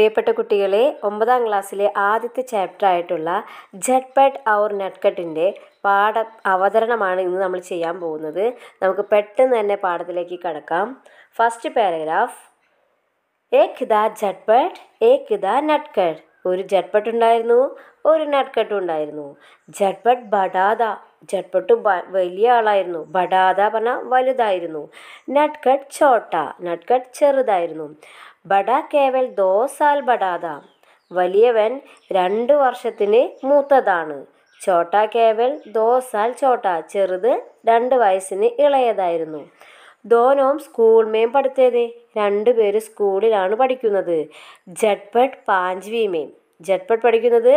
പ്രിയപ്പെട്ട കുട്ടികളെ ഒമ്പതാം ക്ലാസ്സിലെ ആദ്യത്തെ ചാപ്റ്റർ ആയിട്ടുള്ള ജഡ് അവർ ഔർ നെറ്റ്കട്ടിൻ്റെ പാഠ അവതരണമാണ് ഇന്ന് നമ്മൾ ചെയ്യാൻ പോകുന്നത് നമുക്ക് പെട്ടെന്ന് തന്നെ പാഠത്തിലേക്ക് കടക്കാം ഫസ്റ്റ് പാരഗ്രാഫ് ഏക് ദ ജഡ് പെഡ് നെറ്റ്കട്ട് ഒരു ജഡ്പട്ട് ഉണ്ടായിരുന്നു ഒരു നെറ്റ്കട്ടും ഉണ്ടായിരുന്നു ജഡ്പട്ട് ബഡാദ ജഡ്പട്ട് വലിയ ആളായിരുന്നു ബഡാദ പറഞ്ഞാൽ വലുതായിരുന്നു നെറ്റ്കട്ട് ചോട്ട നെറ്റ്കട്ട് ചെറുതായിരുന്നു ബഡ കേവൽ ദോസാൽ സാൽ ബഡാദ വലിയവൻ രണ്ട് വർഷത്തിന് മൂത്തതാണ് ചോട്ട കേവൽ ദോസാൽ സാൽ ചോട്ട ചെറുത് രണ്ട് വയസ്സിന് ഇളയതായിരുന്നു ദോനോം സ്കൂൾ മേം പഠിത്തത് രണ്ടുപേര് സ്കൂളിലാണ് പഠിക്കുന്നത് ജഡ്പട്ട് പാഞ്ച്വി മേം ജഡ്പട്ട് പഠിക്കുന്നത്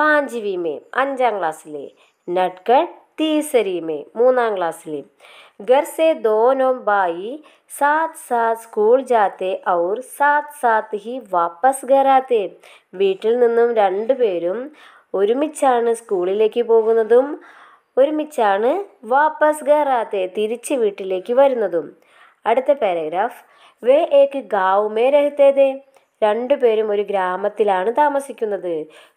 പാഞ്ച്വി മേം അഞ്ചാം ക്ലാസ്സിലെ നട്കട്ട് തീസരി മേം മൂന്നാം ക്ലാസ്സിലെ घर से दोनों भाई साथ साथ स्कूल जाते साथ साथ ही वापस घर आते വീട്ടിൽ നിന്നും രണ്ടുപേരും ഒരുമിച്ചാണ് സ്കൂളിലേക്ക് പോകുന്നതും ഒരുമിച്ചാണ് വാപ്പസ് ഘരാത്തെ തിരിച്ച് വീട്ടിലേക്ക് വരുന്നതും അടുത്ത പാരഗ്രാഫ് വേ ഏക്ക് ഗാവുമേ രഹത്തേത് രണ്ടുപേരും ഒരു ഗ്രാമത്തിലാണ് താമസിക്കുന്നത്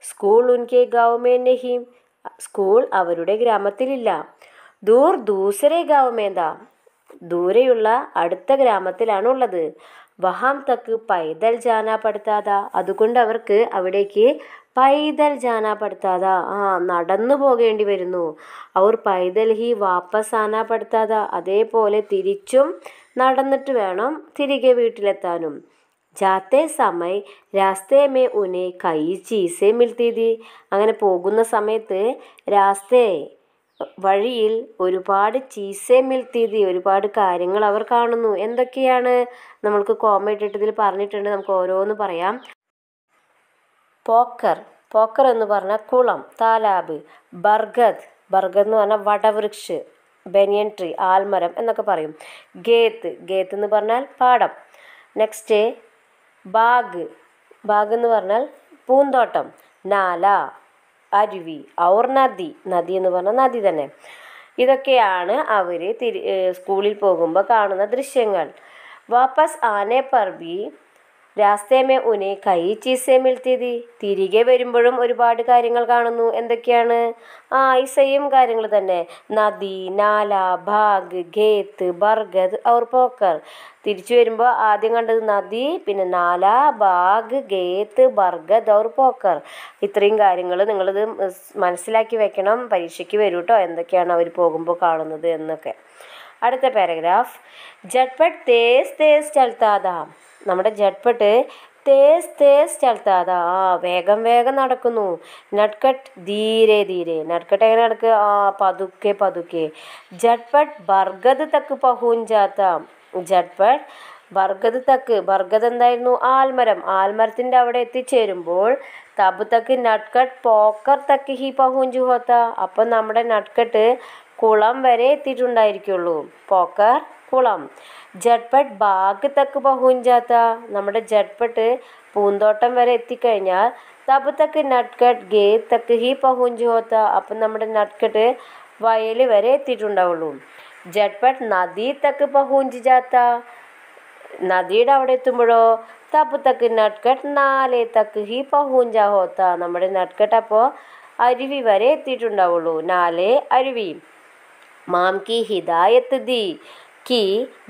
സ്കൂൾ ഉൻകെ ഗാവുമേ നഹീം സ്കൂൾ അവരുടെ ഗ്രാമത്തിലില്ല ദൂർ ദൂസരെ ഗാവുമേന്ത ദൂരെയുള്ള അടുത്ത ഗ്രാമത്തിലാണ് ഉള്ളത് വഹാം തക്ക് പൈതൽ ജാന പടുത്താത അതുകൊണ്ട് അവർക്ക് അവിടേക്ക് പൈതൽ ജാന പടുത്താത ആ നടന്നു പോകേണ്ടി വരുന്നു അവർ പൈതൽ ഹി വാപ്പസ് ആന പടുത്താത അതേപോലെ തിരിച്ചും നടന്നിട്ട് വേണം തിരികെ വീട്ടിലെത്താനും ജാത്തെ സമയ മേ ഉനെ കൈ ചീസേ മിൽത്തീതി അങ്ങനെ പോകുന്ന സമയത്ത് രാസ്തേ വഴിയിൽ ഒരുപാട് ചീസേ മിൽത്തിയതി ഒരുപാട് കാര്യങ്ങൾ അവർ കാണുന്നു എന്തൊക്കെയാണ് നമ്മൾക്ക് കോമ ഇതിൽ പറഞ്ഞിട്ടുണ്ട് നമുക്ക് ഓരോന്ന് പറയാം പോക്കർ പോക്കർ എന്ന് പറഞ്ഞാൽ കുളം താലാബ് ബർഗദ് ബർഗദ് എന്ന് പറഞ്ഞാൽ വടവൃക്ഷ് ബനിയൻ ട്രീ ആൽമരം എന്നൊക്കെ പറയും ഗേത്ത് ഗേത്ത് എന്ന് പറഞ്ഞാൽ പാടം നെക്സ്റ്റ് ബാഗ് ബാഗ് എന്ന് പറഞ്ഞാൽ പൂന്തോട്ടം നാല അരുവി ഔർ നദി നദി എന്ന് പറഞ്ഞാൽ നദി തന്നെ ഇതൊക്കെയാണ് അവർ തിരി സ്കൂളിൽ പോകുമ്പോൾ കാണുന്ന ദൃശ്യങ്ങൾ വാപ്പസ് ആനെ പർബി രാസ്തേ മേ ഉനെ കൈ ചീസേ മിൽത്തിയത് തിരികെ വരുമ്പോഴും ഒരുപാട് കാര്യങ്ങൾ കാണുന്നു എന്തൊക്കെയാണ് ആ ഈ സെയിം കാര്യങ്ങൾ തന്നെ നദി നാല ഭാഗ് ഖേത്ത് ബർഗത് ഔർ പോക്കർ തിരിച്ചു വരുമ്പോൾ ആദ്യം കണ്ടത് നദി പിന്നെ നാല ബാഗ് ഗേത്ത് ബർഗത് ഔർ പോക്കർ ഇത്രയും കാര്യങ്ങൾ നിങ്ങളിത് മനസ്സിലാക്കി വെക്കണം പരീക്ഷയ്ക്ക് വരൂ കേട്ടോ എന്തൊക്കെയാണ് അവർ പോകുമ്പോൾ കാണുന്നത് എന്നൊക്കെ അടുത്ത പാരഗ്രാഫ് ജഡ്പട്ട് തേസ് തേസ് ചൽത്താതാം നമ്മുടെ ജഡ്പട്ട് തേസ് തേസ് ചലത്ത അതാ വേഗം വേഗം നടക്കുന്നു നട്കട്ട് ധീരെ ധീരെ നട്കട്ട് എങ്ങനെ നടക്കുക ആ പതുക്കെ പതുക്കെ ജഡ്പട്ട് ബർഗത് തക്ക് പഹൂൻ ചാത്ത ജഡ്പട്ട് ബർഗത് തക്ക് ബർഗത് എന്തായിരുന്നു ആൽമരം ആൽമരത്തിൻ്റെ അവിടെ എത്തിച്ചേരുമ്പോൾ തബ് തക്ക് നട്കട്ട് പോക്കർ തക്ക് ഹി പഹൂഞ്ചു ഹോത്ത അപ്പം നമ്മുടെ നട്കട്ട് കുളം വരെ എത്തിയിട്ടുണ്ടായിരിക്കുള്ളൂ പോക്കർ കുളം ജഡ്പട്ട് ബാഗ് തക്ക് ബഹുഞ്ചാത്ത നമ്മുടെ ജഡ്പട്ട് പൂന്തോട്ടം വരെ എത്തിക്കഴിഞ്ഞാൽ തബ് തക്ക് നട്ട്കട്ട് ഗേ തക്ക് ഹി പഹുഞ്ച് ഹോത്ത അപ്പം നമ്മുടെ നട്ട്കട്ട് വയൽ വരെ എത്തിയിട്ടുണ്ടാവുള്ളൂ ജഡ്പട്ട് നദി തക്ക് പഹുഞ്ച് ജാത്ത നദിയുടെ അവിടെ എത്തുമ്പോഴോ തപ്പ് തക്ക് നട്ട്കട്ട് നാലേ തക്ക് ഹി പഹുഞ്ച ഹോത്ത നമ്മുടെ നട്ട്കട്ട് അപ്പോൾ അരുവി വരെ എത്തിയിട്ടുണ്ടാവുള്ളൂ നാലേ അരുവി മാം കി ഹിദായത്ത് ദി कि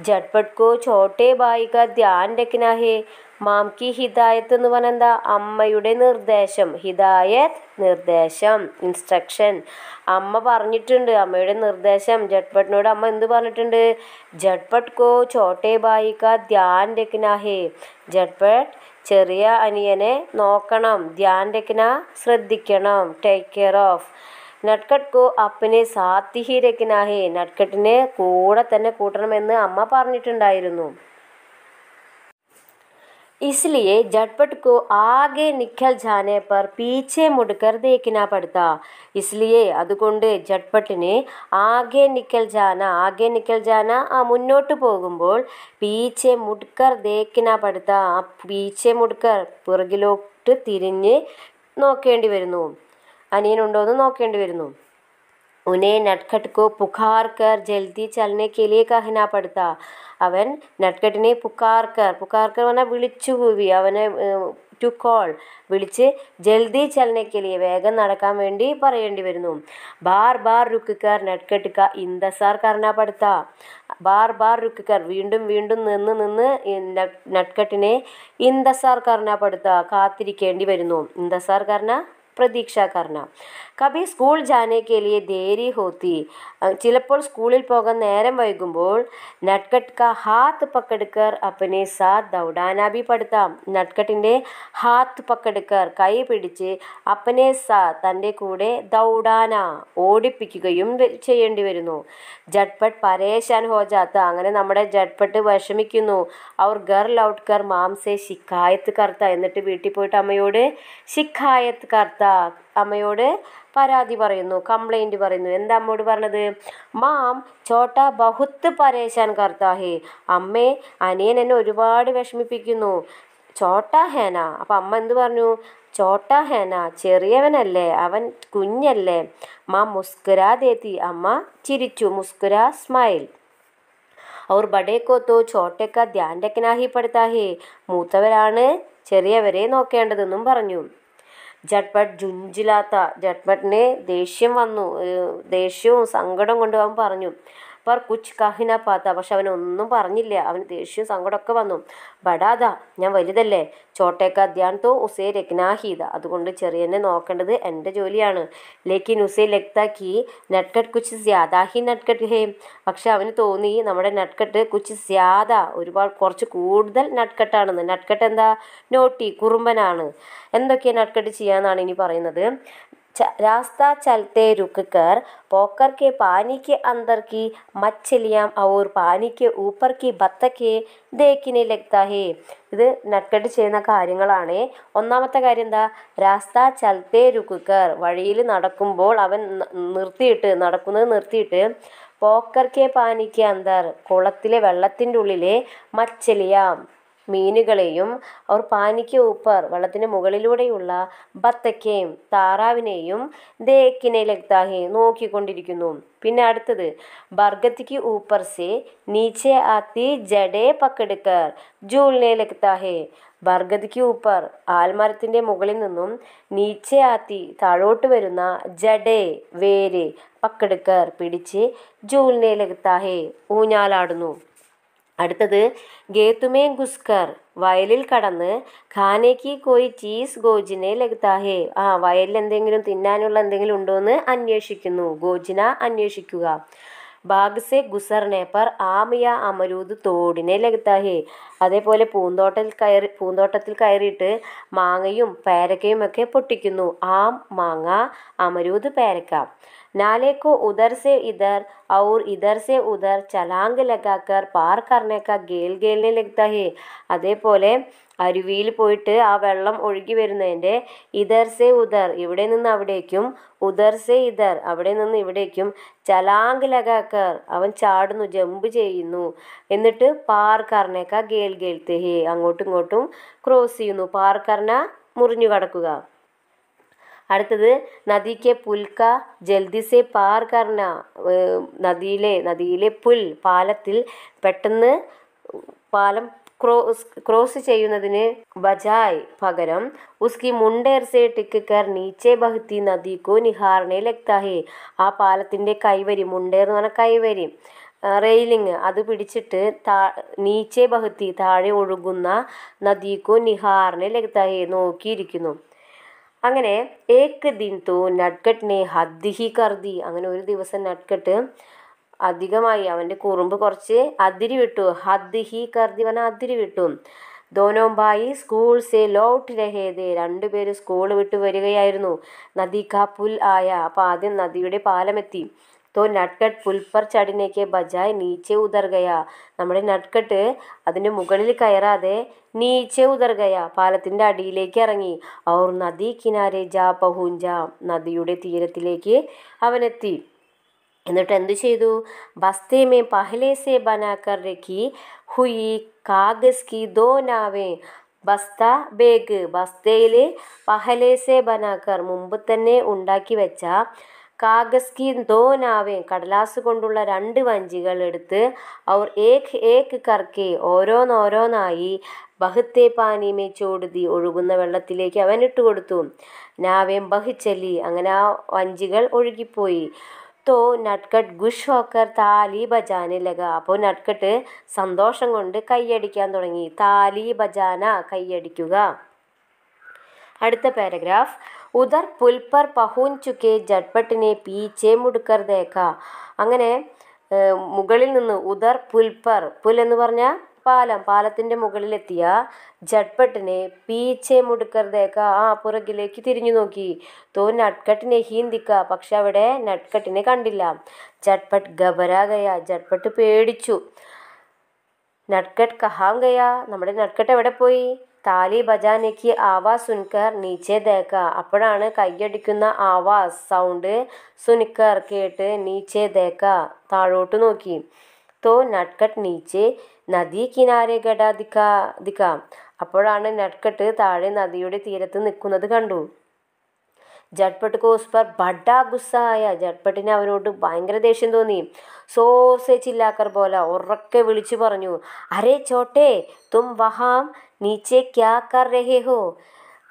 झटपट को छोटे ബായി കാ ധ്യാൻ രഖ്നാ ഹേ മാം കി ഹിദായത്ത് എന്ന് പറഞ്ഞെന്താ അമ്മയുടെ നിർദ്ദേശം ഹിദായത് നിർദ്ദേശം ഇൻസ്ട്രക്ഷൻ അമ്മ പറഞ്ഞിട്ടുണ്ട് അമ്മയുടെ നിർദ്ദേശം ജഡ്പട്ടിനോട് അമ്മ എന്ത് പറഞ്ഞിട്ടുണ്ട് ജഡ്പട്ട് കോ ചോട്ടെ ബായി കാ ധ്യാൻ രഖ്നാ ഹേ ചെറിയ അനിയനെ നോക്കണം ധ്യാൻ രഖ്ന ശ്രദ്ധിക്കണം ടേക്ക് കെയർ ഓഫ് നട്ട്കട്ട് കോ അപ്പനെ സാത്തിഹി നട്ട്കട്ടിനെ കൂടെ തന്നെ കൂട്ടണമെന്ന് അമ്മ പറഞ്ഞിട്ടുണ്ടായിരുന്നു ഇസ്ലിയെ ജഡ്പട്ട് കോ ആകെ നിഖൽ ജാനെ പർ പീച്ചെ മുടുക്കർ ദേക്കിന പടുത്ത ഇസ്ലിയെ അതുകൊണ്ട് ജഡ്പട്ടിനെ ആകെ നിക്കൽ ജാന ആകെ നിക്കൽ ജാന ആ മുന്നോട്ട് പോകുമ്പോൾ പീച്ചെ മുടുക്കർ ദേക്കിന പടുത്ത ആ പീച്ചെ മുടുക്കർ പുറകിലോട്ട് തിരിഞ്ഞ് നോക്കേണ്ടി വരുന്നു അനിയനുണ്ടോ എന്ന് നോക്കേണ്ടി വരുന്നു उन्हें नटखट को पुकार ജൽദി ചലനെ കെലിയെ के लिए कहना पड़ता അവൻ നട്ട്കട്ടിനെ പുക്കാർക്കർ പുക്കാർക്കർ പറഞ്ഞാൽ വിളിച്ചു കൂവി അവനെ ടു കോൾ വിളിച്ച് ജൽദി ചലനക്കലി വേഗം നടക്കാൻ വേണ്ടി പറയേണ്ടി വരുന്നു ബാർ ബാർ രുക്കുക്കാർ നട്ട്കെട്ടുക്ക ഇന്ദസാർ കർണപ്പെടുത്ത ബാർ ബാർ രുക്കുക്കാർ വീണ്ടും വീണ്ടും നിന്ന് നിന്ന് നട്ട്കെട്ടിനെ ഇന്ദസാർ കർണപ്പെടുത്ത കാത്തിരിക്കേണ്ടി വരുന്നു ഇന്ദസാർ കർണ प्रतीक्षा करना കബി സ്കൂൾ ജാനെ കെലിയെ ദേരി ഹോത്തി ചിലപ്പോൾ സ്കൂളിൽ പോകാൻ നേരം വൈകുമ്പോൾ നട്കട്ട് കാ ഹാത്ത് പക്കെടുക്കർ അപ്പനെ സാത് ദൗഡാന പഠിത്താം നട്കട്ടിൻ്റെ ഹാത്ത് പക്കെടുക്കർ കൈ പിടിച്ച് അപ്പനെ സാ തൻ്റെ കൂടെ ദൗഡാന ഓടിപ്പിക്കുകയും ചെയ്യേണ്ടി വരുന്നു ജഡ്പട്ട് പരേശാൻ ഹോജാത്ത അങ്ങനെ നമ്മുടെ ജഡ്പട്ട് വിഷമിക്കുന്നു അവർ ഗർ ലൗട്ട് കർ മാംസെ ശിക്കായത്ത് കർത്ത എന്നിട്ട് വീട്ടിൽ പോയിട്ട് അമ്മയോട് ശിക്കായത്ത് കർത്ത അമ്മയോട് പരാതി പറയുന്നു കംപ്ലൈൻറ്റ് പറയുന്നു എന്താ അമ്മയോട് പറഞ്ഞത് മാം ചോട്ട ബഹുത്ത് പരേശാൻ കർത്താഹേ അമ്മേ അനിയൻ എന്നെ ഒരുപാട് വിഷമിപ്പിക്കുന്നു ചോട്ട ഹേന അപ്പം അമ്മ എന്ത് പറഞ്ഞു ചോട്ട ഹേന ചെറിയവനല്ലേ അവൻ കുഞ്ഞല്ലേ മാം മുസ്കുരാ ദേത്തി അമ്മ ചിരിച്ചു മുസ്കുരാ സ്മൈൽ അവർ ബഡേക്കോ തോ ചോട്ടക്ക ധ്യാൻ രക്കനാഹി പെടുത്താഹേ മൂത്തവരാണ് ചെറിയവരെ നോക്കേണ്ടതെന്നും പറഞ്ഞു ജഡ്പട്ട് ജുഞ്ചിലാത്ത ജഡ്പട്ടിന് ദേഷ്യം വന്നു ദേഷ്യവും സങ്കടം കൊണ്ടു അവൻ പറഞ്ഞു പർ കുച്ച് കാഹിന പാത്ത പക്ഷെ അവനൊന്നും പറഞ്ഞില്ല അവന് ദേഷ്യവും സങ്കടമൊക്കെ വന്നു ബടാദ ഞാൻ വലുതല്ലേ ചോട്ടേക്ക തോ ഉസേ രഗ്നാഹീത അതുകൊണ്ട് ചെറിയനെ നോക്കേണ്ടത് എൻ്റെ ജോലിയാണ് ലേക്കിൻ ഉസേ ലക്ത കി നട്ട്കട്ട് കുച്ച് സ്യാദാഹി നട്ട്കട്ട് ഹേ പക്ഷെ അവന് തോന്നി നമ്മുടെ നട്ട്കട്ട് കുച്ച് സ്യാദ ഒരുപാട് കുറച്ച് കൂടുതൽ നട്ട്കട്ടാണെന്ന് നട്ട്കട്ട് എന്താ നോട്ടി കുറുമ്പനാണ് എന്തൊക്കെയാണ് നട്ട്കട്ട് ചെയ്യാന്നാണ് ഇനി പറയുന്നത് रास्ता चलते रुककर पोखर के पानी के अंदर की मछलियाँ और पानी के ऊपर की बत्तखे देखने लगता है ഇത് നട്ടെട്ട് ചെയ്യുന്ന കാര്യങ്ങളാണ് ഒന്നാമത്തെ കാര്യം എന്താ രാസ്ത ചലത്തെ രുക്കുക്കർ വഴിയിൽ നടക്കുമ്പോൾ അവൻ നിർത്തിയിട്ട് നടക്കുന്നത് നിർത്തിയിട്ട് പോക്കർക്കെ കെ പാനിക്ക് അന്തർ കുളത്തിലെ വെള്ളത്തിൻ്റെ ഉള്ളിലെ മച്ചലിയാം മീനുകളെയും അവർ പാനിക്ക് ഉപ്പർ വെള്ളത്തിന് മുകളിലൂടെയുള്ള ബത്തക്കയും താറാവിനെയും ദേക്കിനെ ലഗ്താഹെ നോക്കിക്കൊണ്ടിരിക്കുന്നു പിന്നെ അടുത്തത് ബർഗത്തിക്ക് ഊപ്പർ സെ നീച്ചെ ആത്തി ജഡേ പക്കെടുക്കർ ജൂലിനെ ലഗ്താഹെ ബർഗതിക്ക് ഊപ്പർ ആൽമരത്തിൻ്റെ മുകളിൽ നിന്നും നീച്ചെ ആത്തി താഴോട്ട് വരുന്ന ജഡേ വേര് പക്കെടുക്കർ പിടിച്ച് ജൂലിനെ ലഗ്താഹെ ഊഞ്ഞാലാടുന്നു അടുത്തത് ഗേതുമേ ഗുസ്കർ വയലിൽ കടന്ന് ഖാനേക്ക് കോയി ചീസ് ഗോജിനെ ലഗ്താഹേ ആ വയലിൽ എന്തെങ്കിലും തിന്നാനുള്ള എന്തെങ്കിലും എന്ന് അന്വേഷിക്കുന്നു ഗോജിന അന്വേഷിക്കുക ബാഗ്സെ ഗുസർ നേപ്പർ ആമിയ അമരൂദ് തോടിനെ ലഗ്താഹേ അതേപോലെ പൂന്തോട്ടത്തിൽ കയറി പൂന്തോട്ടത്തിൽ കയറിയിട്ട് മാങ്ങയും പേരക്കയും ഒക്കെ പൊട്ടിക്കുന്നു ആം മാങ്ങ അമരൂദ് പേരക്ക नाले को उधर से इधर और इधर से उधर छलांग लगाकर पार करने का गेल गेलने लगता है അതേപോലെ അരുവിയിൽ പോയിട്ട് ആ വെള്ളം ഒഴുകി വരുന്നതിൻ്റെ ഇതർ സെ ഉദർ ഇവിടെ നിന്ന് അവിടേക്കും ഉദർ സെ ഇതർ അവിടെ നിന്ന് ഇവിടേക്കും ചലാങ്ക് ലഗാക്കർ അവൻ ചാടുന്നു ജമ്പ് ചെയ്യുന്നു എന്നിട്ട് പാർ കർണേക്ക ഗേൽ ഗേൽത്തെ ഹേ അങ്ങോട്ടും ഇങ്ങോട്ടും ക്രോസ് ചെയ്യുന്നു പാർ കർണ മുറിഞ്ഞു കടക്കുക അടുത്തത് നദിക്ക് പുൽക്ക ജൽദിസെ പാർ കർണ നദിയിലെ നദിയിലെ പുൽ പാലത്തിൽ പെട്ടെന്ന് പാലം ക്രോസ് ക്രോസ് ചെയ്യുന്നതിന് ബജായ് പകരം ഉസ്കി മുണ്ടേർസെ ടിക്കർ നീച്ചേ ബഹുത്തി ബഹത്തി നദിക്കു നിഹാറിനെ ലക്താഹി ആ പാലത്തിൻ്റെ കൈവരി മുണ്ടേർ എന്ന് പറഞ്ഞ കൈവരി റെയിലിങ് അത് പിടിച്ചിട്ട് താ നീച്ചേ ബഹുത്തി താഴെ ഒഴുകുന്ന നദിക്കു നിഹാറിനെ ലക്താഹി നോക്കിയിരിക്കുന്നു അങ്ങനെ ഏക്ക് ദിൻ തോ നട്കട്ടിനെ ഹദ്ദിഹി കർദി അങ്ങനെ ഒരു ദിവസം നട്കട്ട് അധികമായി അവൻ്റെ കുറുമ്പ് കുറച്ച് അതിരി വിട്ടു ഹദ്ദിഹി കർദി പറഞ്ഞാൽ അതിരി വിട്ടു ബായി സ്കൂൾ സെ ലോട്ട് രഹേദേ രണ്ടുപേര് സ്കൂൾ വിട്ട് വരികയായിരുന്നു നദി കാ പുൽ ആയ അപ്പം ആദ്യം നദിയുടെ പാലമെത്തി तो നട്ട്കട്ട് പുൽപ്പർ ചടിനയ്ക്ക് ബജായ് നീച്ചെ ഉദർഗയ നമ്മുടെ നട്ട്കട്ട് അതിൻ്റെ മുകളിൽ കയറാതെ നീച്ചെ ഉദർഗയ പാലത്തിൻ്റെ അടിയിലേക്ക് ഇറങ്ങി ഔർ നദി കിനാരെ ജാ പഹൂഞ്ച നദിയുടെ തീരത്തിലേക്ക് അവനെത്തി എന്നിട്ട് എന്തു ചെയ്തു ബസ്തേമേ പഹലേസെ ബനാക്കർ രക്കി ഹുയി കാഗസ് കി ദോ നാവേ ബസ്ത ബേഗ് ബസ്തയിൽ പഹലേസെ ബനാക്കർ മുമ്പ് തന്നെ ഉണ്ടാക്കി വെച്ച കാഗസ്കി ദോ നാവേം കടലാസ് കൊണ്ടുള്ള രണ്ട് വഞ്ചികൾ എടുത്ത് അവർ ഏക് ഏക് കർക്കെ ഓരോന്നോരോന്നായി ബഹത്തെ പാനിമേ ചൂടുതി ഒഴുകുന്ന വെള്ളത്തിലേക്ക് അവൻ ഇട്ട് കൊടുത്തു നാവേം ബഹിച്ചലി അങ്ങനെ ആ വഞ്ചികൾ ഒഴുകിപ്പോയി തോ നട്കട്ട് ഗുഷ് ഹോക്കർ താലി ബജാന ലഗ അപ്പോൾ നട്കട്ട് സന്തോഷം കൊണ്ട് കൈയടിക്കാൻ തുടങ്ങി താലി ബജാന കൈയടിക്കുക അടുത്ത പാരഗ്രാഫ് ഉദർ പുൽ പർ പഹൂൻ ചുക്കെ ജഡ്പട്ടിനെ പീച്ചേ മുടുക്കർ ദേക്ക അങ്ങനെ മുകളിൽ നിന്ന് ഉദർ പുൽപർ പുൽ എന്ന് പറഞ്ഞാൽ പാലം പാലത്തിൻ്റെ മുകളിലെത്തിയ ജഡ്പട്ടിനെ പീച്ചേ മുടുക്കർ ദേക്ക ആ പുറകിലേക്ക് തിരിഞ്ഞു നോക്കി തോ നട്ട്കട്ടിനെ ഹീന്തിക്ക പക്ഷെ അവിടെ നട്ട്കട്ടിനെ കണ്ടില്ല ജഡ്പട്ട് ഗബരാഗയ ജഡ്പട്ട് പേടിച്ചു നട്ട്കട്ട് കഹാങ്കയ ഗയ നമ്മുടെ നട്ട്കട്ട് എവിടെ പോയി താലി ബജാനയ്ക്ക് ആവാസ് സുനിക്കർ നീച്ചേ ദേക്ക അപ്പോഴാണ് കൈയടിക്കുന്ന ആവാസ് സൗണ്ട് സുനിക്കർ കേട്ട് നീച്ചേ ദേക്ക താഴോട്ട് നോക്കി തോ നട്ട്കട്ട് നീച്ചെ നദി കിനാരെ ഗഡ അപ്പോഴാണ് നട്ട്കട്ട് താഴെ നദിയുടെ തീരത്ത് നിൽക്കുന്നത് കണ്ടു ജഡ്പട്ട് ഉസ് പർ ബഡ ഗുസ്സായ ജഡ്പട്ടിനെ അവനോട് ഭയങ്കര ദേഷ്യം തോന്നി സോർ ചില്ലാക്കർ പോലെ ഉറക്കെ വിളിച്ചു പറഞ്ഞു അരേ ചോട്ടെ തും വഹാം നീച്ചേ ക്യാ കർ രഹേ ഹോ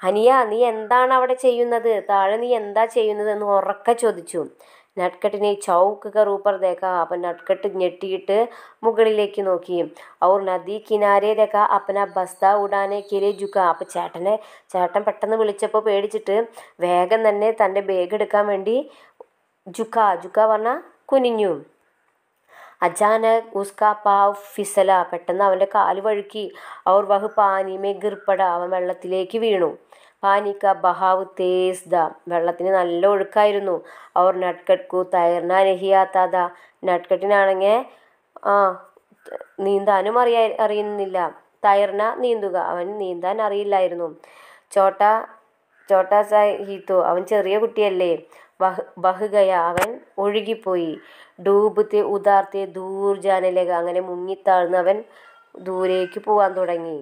അനിയ നീ എന്താണ് അവിടെ ചെയ്യുന്നത് താഴെ നീ എന്താ ചെയ്യുന്നത് എന്ന് ഉറക്കെ ചോദിച്ചു നട്ട്കട്ടിനെ ചൗക്ക് കർ ഊപ്പർ ദേക്ക അപ്പൻ നട്ട്കട്ട് ഞെട്ടിയിട്ട് മുകളിലേക്ക് നോക്കി അവർ നദി കിനാരെ രക അപ്പന ബസ്ത ഉടാനെ കിലെ ജുക്ക അപ്പം ചേട്ടനെ ചേട്ടൻ പെട്ടെന്ന് വിളിച്ചപ്പോൾ പേടിച്ചിട്ട് വേഗം തന്നെ തൻ്റെ ബാഗ് എടുക്കാൻ വേണ്ടി ജുക്ക ജുക്ക പറഞ്ഞാൽ കുനിഞ്ഞു അജാന ഉസ്ക പാവ് ഫിസല പെട്ടെന്ന് അവൻ്റെ കാല് വഴുക്കി അവർ വഹ് പാനിമേ ഗിർപ്പട അവൻ വെള്ളത്തിലേക്ക് വീണു പാനിക്ക ബഹാവ് തേസ്ദ വെള്ളത്തിന് നല്ല ഒഴുക്കായിരുന്നു അവർ നട്ട്കട്കു തയർന രഹിയാത്താത നട്ട്കട്ടിനാണെങ്കിൽ ആ നീന്താനും അറിയ അറിയുന്നില്ല തയർന നീന്തുക അവൻ നീന്താൻ അറിയില്ലായിരുന്നു ചോട്ട ചോട്ട സാഹിത്തു അവൻ ചെറിയ കുട്ടിയല്ലേ ബഹ് ബഹുഗയ അവൻ ഒഴുകിപ്പോയി ഡൂബത്തെ ഉദാർത്തെ ദൂർജാനലേഖ അങ്ങനെ മുങ്ങിത്താഴ്ന്ന് അവൻ ദൂരേക്ക് പോകാൻ തുടങ്ങി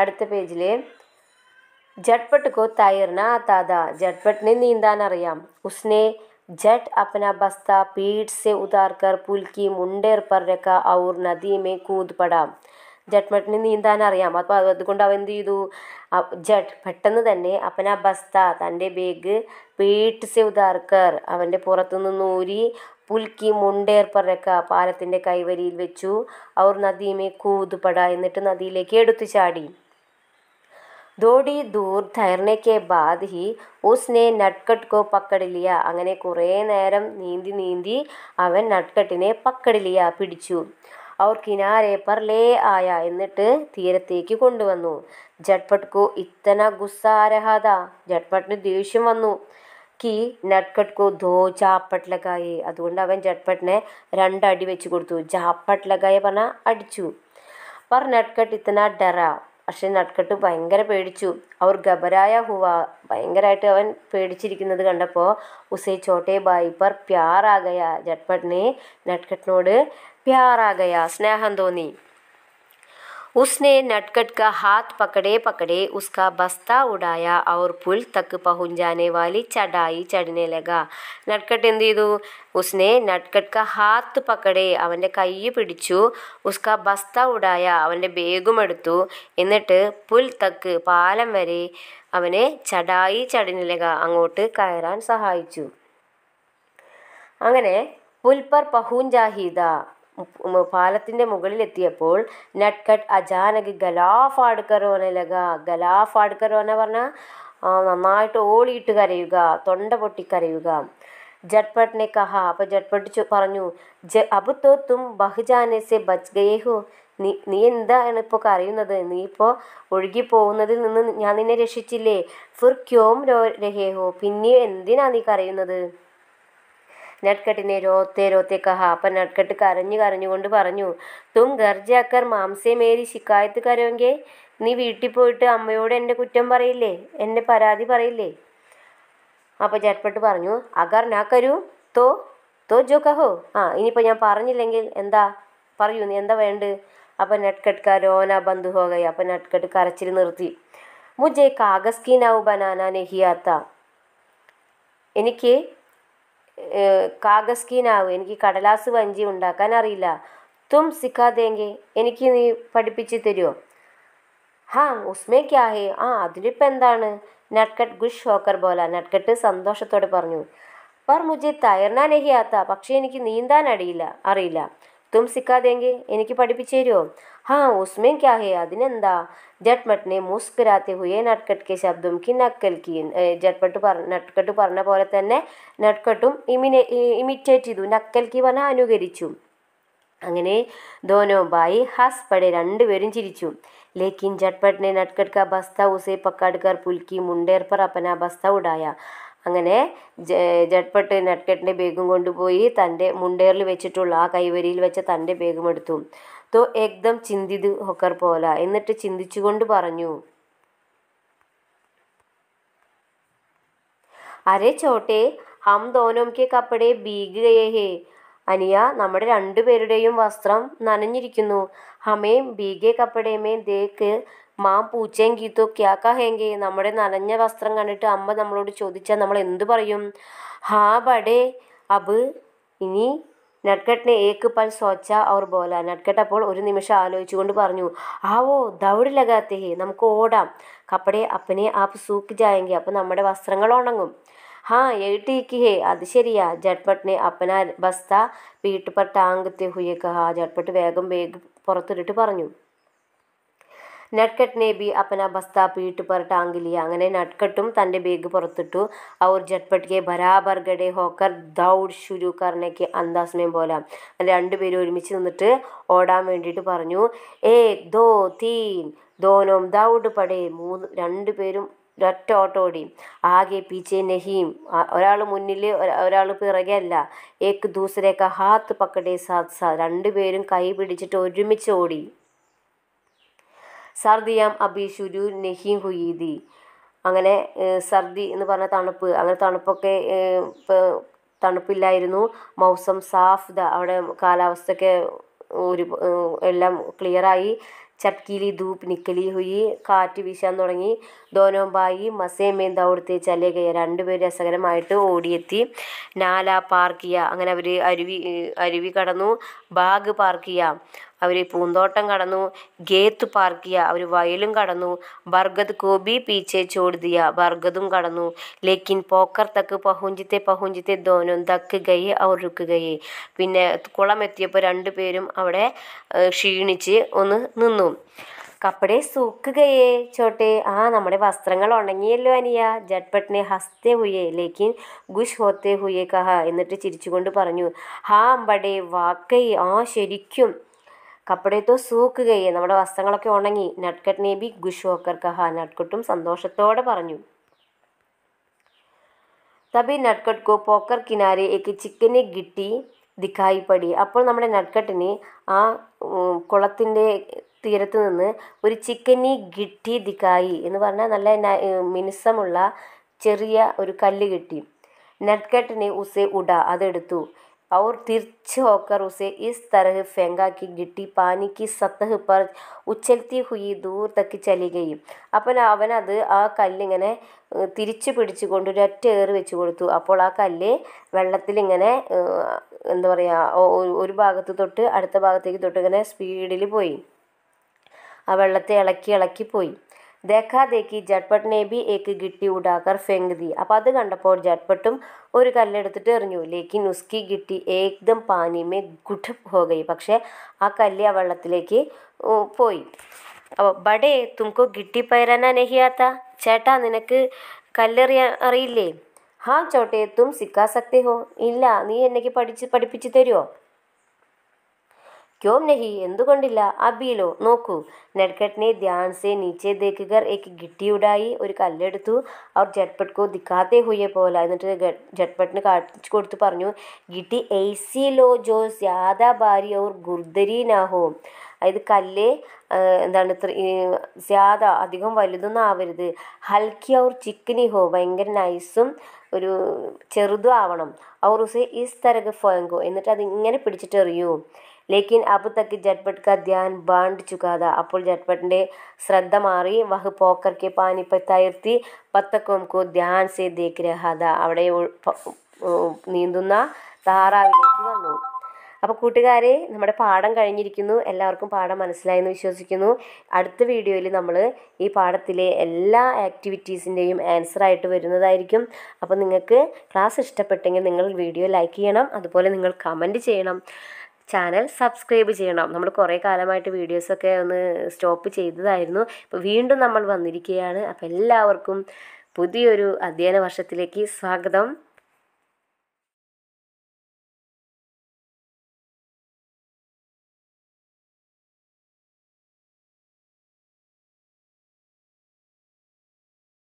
അടുത്ത പേജിൽ ജഡ്പട്ട് കോ തൈർന താത ജട്ട്പട്ടിന് നീന്താൻ അറിയാം ഉസ്നെ ജഡ് अपना ബസ്ത पीठ से उतारकर പുൽക്കി മുണ്ടേർ मुंडेर पर रखा और നദി മേ നീന്താൻ അറിയാം അപ്പോൾ അതുകൊണ്ട് അവൻ എന്ത് ചെയ്തു ജഡ് പെട്ടെന്ന് തന്നെ അപ്പന ബസ്ത തൻ്റെ ബേഗ് പീട്ട് സെ ഉദാർക്കർ അവൻ്റെ പുറത്തുനിന്ന് ഊരി പുൽക്കി മുണ്ടേർ പറക്ക പാലത്തിൻ്റെ കൈവരിയിൽ വെച്ചു അവർ നദിമേ കൂതുപട എന്നിട്ട് നദിയിലേക്ക് എടുത്തു ചാടി ദോടി ദൂർ തൈർനെക്കെ ബാദ് ഹി ഉസ്നെ നട്ട്കട്ട് കോ പക്കടിലിയ അങ്ങനെ കുറേ നേരം നീന്തി നീന്തി അവൻ നട്ട്കട്ടിനെ പക്കടിലിയ പിടിച്ചു അവർ കിനാരെ പർ ആയ എന്നിട്ട് തീരത്തേക്ക് കൊണ്ടുവന്നു ജട്ട്പട്ട് കോ ഇത്തന ഗുസ്സാരഹാദ ജഡ്പട്ടിന് ദേഷ്യം വന്നു കി നട്ട്കട്ട് കോ ധോ ചാപ്പട്ട് ലഗായി അതുകൊണ്ട് അവൻ ജഡ്പട്ടിനെ രണ്ടടി വെച്ച് കൊടുത്തു ചാപ്പട്ട് ലഗായി പറഞ്ഞാൽ അടിച്ചു പർ നട്ട്കട്ട് ഇത്തന ഡറ പക്ഷെ നട്ട്കട്ട് ഭയങ്കര പേടിച്ചു അവർ ഗബരായ ഹുവ ഭയങ്കരമായിട്ട് അവൻ പേടിച്ചിരിക്കുന്നത് കണ്ടപ്പോൾ ഉസൈ ചോട്ടേ ഭായി പർ പ്യാറാകയ ജട്ട്പട്ടിന് നട്ട്കട്ടിനോട് പ്യാറാകയ സ്നേഹം തോന്നി उसने नटकट का हाथ पकड़े पकड़े उसका बस्ता उड़ाया और पुल तक पहुंच जाने वाली चढ़ाई ചടനെ ലഗ നട്ട്കട്ട് എന്ത് ചെയ്തു ഉസ്നെ നട്ട്കട്ട് ഹാത്ത് പക്കടെ അവൻ്റെ കൈ പിടിച്ചു ഉസ്ക ബസ്ത ഉടായ അവൻ്റെ ബേഗും എടുത്തു എന്നിട്ട് പുൽ തക്ക് പാലം വരെ അവനെ ചടായി ചടനിലക അങ്ങോട്ട് കയറാൻ സഹായിച്ചു അങ്ങനെ പുൽപ്പർ പഹൂൻ ജാഹിദ പാലത്തിന്റെ പാലത്തിൻ്റെ മുകളിലെത്തിയപ്പോൾ നട്ട്കട്ട് അജാനക് ഗലാഫാടുക്കറോന ലക ഗലാഫാടുക്കറോന പറഞ്ഞ നന്നായിട്ട് ഓളിയിട്ട് കരയുക തൊണ്ട പൊട്ടി കരയുക ജഡ്പട്ടിനെ കഹ അപ്പൊ ജഡ്പട്ട് പറഞ്ഞു ജ അബുത്തോ തും ബഹുജാനസെ ബച്ച് നീ നീ എന്താണ് ഇപ്പോൾ കരയുന്നത് നീ ഇപ്പോൾ ഒഴുകിപ്പോകുന്നതിൽ നിന്ന് ഞാൻ നിന്നെ രക്ഷിച്ചില്ലേ ഫിർ ക്യോം രോ രഹേഹോ പിന്നെ എന്തിനാണ് നീ കരയുന്നത് നട്ട്കട്ടിനെ രോത്തേ രോത്തേ കഹ അപ്പം നട്ട്കട്ട് കരഞ്ഞു കരഞ്ഞുകൊണ്ട് പറഞ്ഞു തും ഗർജാക്കർ മാംസേ ശിക്കായത്ത് കരോങ്കെ നീ വീട്ടിൽ പോയിട്ട് അമ്മയോട് എൻ്റെ കുറ്റം പറയില്ലേ എൻ്റെ പരാതി പറയില്ലേ അപ്പോൾ ജട്ട്പട്ട് പറഞ്ഞു അഗർ നാ കരൂ തോ തോ ജോ കഹോ ആ ഇനിയിപ്പോൾ ഞാൻ പറഞ്ഞില്ലെങ്കിൽ എന്താ പറയൂ നീ എന്താ വേണ്ട അപ്പം നട്ട്കട്ട് കരോന ബന്ധു ഹോകായി അപ്പം നട്ട്കട്ട് കരച്ചിൽ നിർത്തി മുജെ കാഗസ്കീനാവു ബനാന നെഹിയാത്ത എനിക്ക് കാഗസ്കീനാവ് എനിക്ക് കടലാസ് വഞ്ചി ഉണ്ടാക്കാൻ അറിയില്ല തും സിഖാതേങ്കെ എനിക്ക് നീ പഠിപ്പിച്ച് തരുമോ ഹാ ഉസ്മേ ക്യാഹേ ആ അതിനിപ്പോൾ എന്താണ് നട്ട്കട്ട് ഗുഷ് ഹോക്കർ പോല നട്ട്കട്ട് സന്തോഷത്തോടെ പറഞ്ഞു പർ മുജെ തയർനാൻ നഹി പക്ഷേ എനിക്ക് നീന്താൻ അടിയില്ല അറിയില്ല തും സിക്കാതെങ്കി എനിക്ക് പഠിപ്പിച്ചു തരുമോ ഹാ ഉസ്മേം ക്യാ ഹേ അതിനെന്താ ജട്ട്മട്ട് നെ മുസ്കുരാത്തെ ഹുയെ നട്ട്കട്ട് ശബ്ദം കി നക്കൽക്കി ജട്ട്മട്ട് പറ നട്ട്കട്ട് പറഞ്ഞ പോലെ തന്നെ നട്ട്കട്ടും ഇമിനെ ഇമിറ്റേറ്റ് ചെയ്തു നക്കൽക്കി പറഞ്ഞാൽ അനുകരിച്ചു അങ്ങനെ ദോനോ ബായി ഹസ് പടെ രണ്ടുപേരും ചിരിച്ചു ലേക്കിൻ ജട്ട്പട്ട് നെ നട്ട്കട്ട് കാ ബസ്ത ഉസേ പക്കാട് കർ പുൽക്കി മുണ്ടേർ പർ അപ്പന ബസ്ത ഉടായ അങ്ങനെ ജഡ്പട്ട് നട്ട്കെട്ടിൻ്റെ ബേഗും കൊണ്ടുപോയി തൻ്റെ മുണ്ടേറിൽ വെച്ചിട്ടുള്ള ആ കൈവരിയിൽ വെച്ച തൻ്റെ ബേഗും എടുത്തു തോ ഏകദം ചിന്തിത് ഹൊക്കർ പോല എന്നിട്ട് ചിന്തിച്ചുകൊണ്ട് പറഞ്ഞു അരേ ചോട്ടെ ഹം ദോനോംക്കെ കപ്പടെ ബീഗുകയേ ഹേ അനിയ നമ്മുടെ രണ്ടുപേരുടെയും വസ്ത്രം നനഞ്ഞിരിക്കുന്നു ഹമേം ബീഗെ കപ്പടേമേ ദേക്ക് മാം പൂച്ചയും ഗീത്തും ക്യാ കഹേങ്കെ നമ്മുടെ നനഞ്ഞ വസ്ത്രം കണ്ടിട്ട് അമ്മ നമ്മളോട് ചോദിച്ചാൽ നമ്മൾ എന്ത് പറയും ഹാ ബഡേ അബ് ഇനി നട്കട്ടിനെ ഏക്ക് പൽ സോച്ച അവർ ബോല നട്കട്ട് അപ്പോൾ ഒരു നിമിഷം ആലോചിച്ചുകൊണ്ട് പറഞ്ഞു ആവോ ദൗഡ് ലഗാത്തേ നമുക്ക് ഓടാം കപ്പടെ അപ്പനെ ആപ്പ് സൂക്ക് ജായെങ്കിൽ അപ്പം നമ്മുടെ വസ്ത്രങ്ങൾ ഉണങ്ങും ഹാ എഴുട്ടിക്ക് ഹേ അത് ശരിയാ ജഡ്പട്ടിനെ അപ്പന ബസ്ത വീട്ടുപട്ട ആങ്കത്തെ ഹുയക്ക് ഹാ ജഡ്പട്ട് വേഗം വേഗം പുറത്തിട്ടിട്ട് പറഞ്ഞു നട്ട്കട്ട് ने भी अपना बस्ता पीठ पर टांग लिया അങ്ങനെ നട്ട്കട്ടും തൻ്റെ ബേഗ് പുറത്തിട്ടു അവർ ജട്ട്പട്കെ ബരാബർ ഗഡെ ഹോക്കർ ദൗഡ് ഷുരു കർണയ്ക്ക് അന്താസ് പോലെ പോല രണ്ടുപേരും ഒരുമിച്ച് നിന്നിട്ട് ഓടാൻ വേണ്ടിയിട്ട് പറഞ്ഞു ഏ ദോ തീൻ ദോനോം ദൗഡ് പടേ മൂന്ന് രണ്ടുപേരും ഒറ്റ ഓട്ടം ഓടി ആകെ പീച്ചെ നഹീം ഒരാൾ മുന്നിൽ ഒരാൾ പിറകെയല്ല ഏക്ക് ദൂസരേക്ക ഹാത്ത് പക്കടേ സാത് സാ രണ്ടുപേരും കൈ പിടിച്ചിട്ട് ഒരുമിച്ച് ഓടി സർദിയാം അബി ഷുരു നെഹീം ഹുയീദി അങ്ങനെ സർദി എന്ന് പറഞ്ഞ തണുപ്പ് അങ്ങനെ തണുപ്പൊക്കെ തണുപ്പില്ലായിരുന്നു മൗസം സാഫ് അവിടെ കാലാവസ്ഥയൊക്കെ ഒരു എല്ലാം ക്ലിയറായി ചട്കീലി ധൂപ്പ് നിക്കലി ഹുയി കാറ്റ് വീശാൻ തുടങ്ങി ദോനോമ്പായി മസേമേൻ ദൗഡത്തെ ചലേകയ രണ്ടുപേർ രസകരമായിട്ട് ഓടിയെത്തി നാല പാർക്കിയ അങ്ങനെ അവർ അരുവി അരുവി കടന്നു ബാഗ് പാർക്കിയ അവർ പൂന്തോട്ടം കടന്നു ഗേത്ത് പാർക്കിയ അവർ വയലും കടന്നു ബർഗദ് കോബി പീച്ചെ ചോടുതിയ ബർഗദും കടന്നു ലേക്കിൻ പോക്കർ തക്ക് പഹുഞ്ചിത്തെ പഹുഞ്ചിത്തെ ധോനും തക്ക് ഗയെ അവർ രുക്ക് പിന്നെ കുളം എത്തിയപ്പോൾ രണ്ടു പേരും അവിടെ ക്ഷീണിച്ച് ഒന്ന് നിന്നു കപ്പടെ സൂക്കുകയേ ചോട്ടെ ആ നമ്മുടെ വസ്ത്രങ്ങൾ ഉണങ്ങിയല്ലോ അനിയ ജഡ്പട്ടിനെ ഹസ്തെ ഹുയേ ലേക്കിൻ ഗുഷ് ഹോത്തെ ഹുയേ കഹ എന്നിട്ട് ചിരിച്ചുകൊണ്ട് പറഞ്ഞു ഹാ അമ്പടെ വാക്കൈ ആ ശരിക്കും കപ്പടയത്തോ സൂക്കുകയെ നമ്മുടെ വസ്ത്രങ്ങളൊക്കെ ഉണങ്ങി നട്കട്ട് നേബി ഗുഷോക്കർ കഹ നട്കട്ടും സന്തോഷത്തോടെ പറഞ്ഞു തബി നട്കട്ട് കോ പോക്കർ കിനാരെ ഏക്ക് ചിക്കനെ ഗിട്ടി ദിക്കായി പടി അപ്പോൾ നമ്മുടെ നട്കട്ടിന് ആ കുളത്തിൻ്റെ തീരത്ത് നിന്ന് ഒരു ചിക്കനി ഗിട്ടി ദിക്കായി എന്ന് പറഞ്ഞാൽ നല്ല മിനുസമുള്ള ചെറിയ ഒരു കല്ല് കിട്ടി നട്കട്ടിനെ ഉസേ ഉട അതെടുത്തു और तिरछे होकर उसे इस तरह फेंका कि गिट्टी पानी की सतह पर ഉച്ചെലുത്തി ഹുയി ദൂർ തക്ക് ചലികയും അപ്പം അവനത് ആ കല്ലിങ്ങനെ തിരിച്ചു പിടിച്ചുകൊണ്ട് ഒരൊറ്റ ഏറ് വെച്ച് കൊടുത്തു അപ്പോൾ ആ കല്ല് വെള്ളത്തിലിങ്ങനെ എന്താ പറയുക ഒരു ഭാഗത്ത് തൊട്ട് അടുത്ത ഭാഗത്തേക്ക് തൊട്ട് ഇങ്ങനെ സ്പീഡിൽ പോയി ആ വെള്ളത്തെ ഇളക്കി ഇളക്കി പോയി देखा देखी ജഡ്പട്ടിനെ ने भी एक गिट्टी उड़ाकर फेंक दी അപ്പോൾ അത് കണ്ടപ്പോൾ ജഡ്പട്ടും ഒരു കല്ലെടുത്തിട്ട് എറിഞ്ഞു ലേക്കിൻ ഉസ്കി ഗിട്ടി ഏകദം പാനിമേ ഗുഡ് ഹോ ഗൈ പക്ഷേ ആ കല്ല് ആ വെള്ളത്തിലേക്ക് പോയി അപ്പോൾ ബഡേ തുമക്കോ ഗിട്ടി പൈരാനാ നെഹിയാത്ത ചേട്ടാ നിനക്ക് കല്ലെറിയാൻ അറിയില്ലേ ഹാ ചോട്ടെ തും സിക്കാ സക്തി ഹോ ഇല്ല നീ എന്നെക്ക് പഠിച്ച് പഠിപ്പിച്ച് തരുമോ क्यों नहीं എന്തുകൊണ്ടില്ല അബിയിലോ നോക്കൂ നെൽക്കട്ടിനെ ധ്യാൻ സെ നീച്ചെ ദേക്കുകർ ഏക്ക് ഗിട്ടി ഉടായി ഒരു കല്ലെടുത്തു അവർ ജട്ട്പട്ട് കോ ദിക്കാതെ ഹുയെ പോലെ എന്നിട്ട് ജട്ട്പട്ടിന് കാണിച്ചു കൊടുത്തു പറഞ്ഞു ഗിട്ടി എയ്സി ലോ ജോ ജ്യാദാ ഭാരി ഔർ ഗുർദരി നാഹോ അതായത് കല്ലേ എന്താണ് ഇത്ര ജ്യാദ അധികം വലുതൊന്നും ആവരുത് ഹൽക്കി ഔർ ചിക്കനി ഹോ ഭയങ്കര നൈസും ഒരു ചെറുതും ആവണം ഔർ ഉസേ ഇസ് തരക് ഫോയങ്കോ എന്നിട്ട് അതിങ്ങനെ പിടിച്ചിട്ടെറിയൂ ലേക്കിൻ അബ് തക്ക് ജഡ്പട്ട് കാ ധ്യാൻ ബാണ്ട് ചുക്കാത അപ്പോൾ ജഡ്പട്ടിൻ്റെ ശ്രദ്ധ മാറി വഹ് പോക്കർ കെ പാനിപ്പ തയർത്തി പത്തക്കോംകോ ധ്യാൻ സേ ദേഗ്രഹാത അവിടെ നീന്തുന്ന താറാവിലേക്ക് വന്നു അപ്പോൾ കൂട്ടുകാരെ നമ്മുടെ പാഠം കഴിഞ്ഞിരിക്കുന്നു എല്ലാവർക്കും പാഠം മനസ്സിലായെന്ന് വിശ്വസിക്കുന്നു അടുത്ത വീഡിയോയിൽ നമ്മൾ ഈ പാഠത്തിലെ എല്ലാ ആക്ടിവിറ്റീസിൻ്റെയും ആൻസറായിട്ട് വരുന്നതായിരിക്കും അപ്പോൾ നിങ്ങൾക്ക് ക്ലാസ് ഇഷ്ടപ്പെട്ടെങ്കിൽ നിങ്ങൾ വീഡിയോ ലൈക്ക് ചെയ്യണം അതുപോലെ നിങ്ങൾ കമൻറ്റ് ചെയ്യണം ചാനൽ സബ്സ്ക്രൈബ് ചെയ്യണം നമ്മൾ കുറേ കാലമായിട്ട് വീഡിയോസൊക്കെ ഒന്ന് സ്റ്റോപ്പ് ചെയ്തതായിരുന്നു അപ്പോൾ വീണ്ടും നമ്മൾ വന്നിരിക്കുകയാണ് അപ്പോൾ എല്ലാവർക്കും പുതിയൊരു അധ്യയന വർഷത്തിലേക്ക് സ്വാഗതം